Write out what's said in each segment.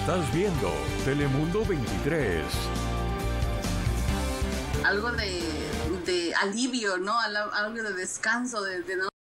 Estás viendo Telemundo 23. Algo de, alivio, ¿no? Algo de descanso, de, de no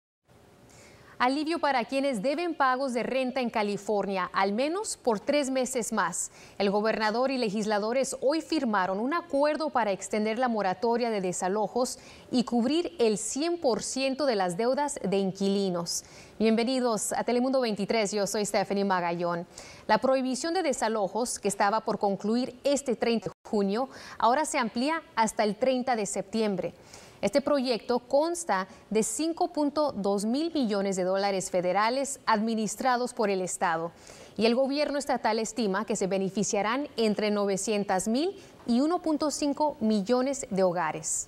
Alivio para quienes deben pagos de renta en California, al menos por tres meses más. El gobernador y legisladores hoy firmaron un acuerdo para extender la moratoria de desalojos y cubrir el 100% de las deudas de inquilinos. Bienvenidos a Telemundo 23, yo soy Stephanie Magallón. La prohibición de desalojos, que estaba por concluir este 30 de junio, ahora se amplía hasta el 30 de septiembre. Este proyecto consta de 5.2 mil millones de dólares federales administrados por el Estado y el gobierno estatal estima que se beneficiarán entre 900 mil y 1.5 millones de hogares.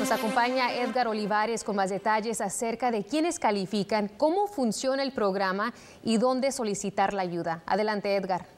Nos acompaña Edgar Olivares con más detalles acerca de quiénes califican, cómo funciona el programa y dónde solicitar la ayuda. Adelante, Edgar.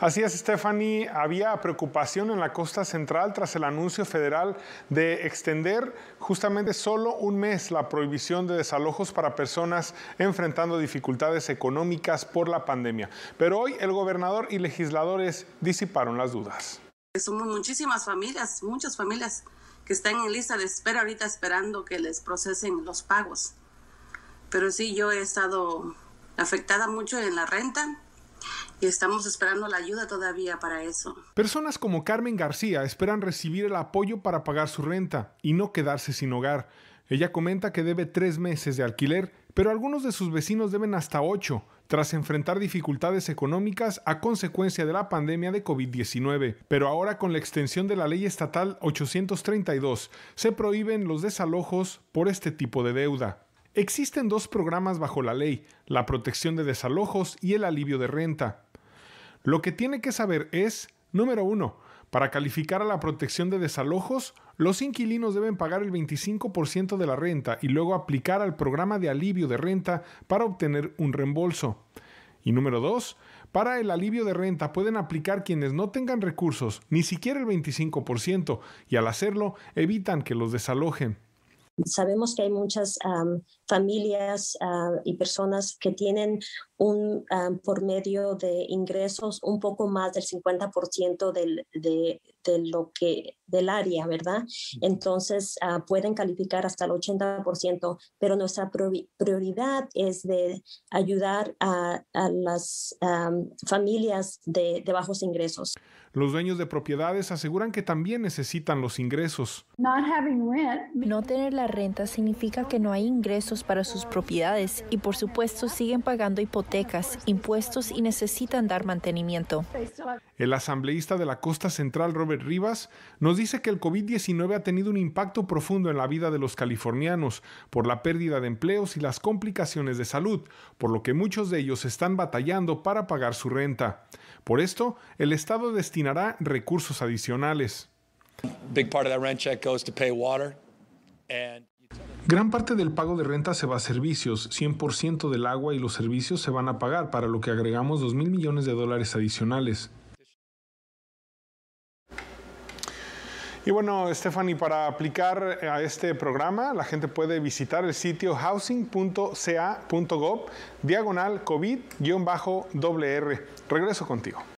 Así es, Stephanie, había preocupación en la costa central tras el anuncio federal de extender justamente solo un mes la prohibición de desalojos para personas enfrentando dificultades económicas por la pandemia. Pero hoy el gobernador y legisladores disiparon las dudas. Somos muchísimas familias, muchas familias que están en lista de espera ahorita esperando que les procesen los pagos. Pero sí, yo he estado afectada mucho en la renta y estamos esperando la ayuda todavía para eso. Personas como Carmen García esperan recibir el apoyo para pagar su renta y no quedarse sin hogar. Ella comenta que debe tres meses de alquiler, pero algunos de sus vecinos deben hasta ocho, tras enfrentar dificultades económicas a consecuencia de la pandemia de COVID-19. Pero ahora con la extensión de la ley estatal 832, se prohíben los desalojos por este tipo de deuda. Existen dos programas bajo la ley, la protección de desalojos y el alivio de renta. Lo que tiene que saber es, número uno, para calificar a la protección de desalojos, los inquilinos deben pagar el 25% de la renta y luego aplicar al programa de alivio de renta para obtener un reembolso. Y número dos, para el alivio de renta pueden aplicar quienes no tengan recursos, ni siquiera el 25%, y al hacerlo evitan que los desalojen. Sabemos que hay muchas familias y personas que tienen un, por medio de ingresos un poco más del 50% del, de, de lo que del área, ¿verdad? Entonces ah, pueden calificar hasta el 80%, pero nuestra prioridad es de ayudar a, las ah, familias de, de bajos ingresos. Los dueños de propiedades aseguran que también necesitan los ingresos. No tener la renta significa que no hay ingresos para sus propiedades y por supuesto siguen pagando hipotecas, impuestos y necesitan dar mantenimiento. El asambleísta de la Costa Central, Robert Rivas, nos dice que el COVID-19 ha tenido un impacto profundo en la vida de los californianos por la pérdida de empleos y las complicaciones de salud, por lo que muchos de ellos están batallando para pagar su renta. Por esto, el Estado destinará recursos adicionales. Gran parte del pago de renta se va a servicios, 100% del agua y los servicios se van a pagar, para lo que agregamos 2 mil millones de dólares adicionales. Y bueno, Stephanie, para aplicar a este programa, la gente puede visitar el sitio housing.ca.gov, diagonal COVID-WR. Regreso contigo.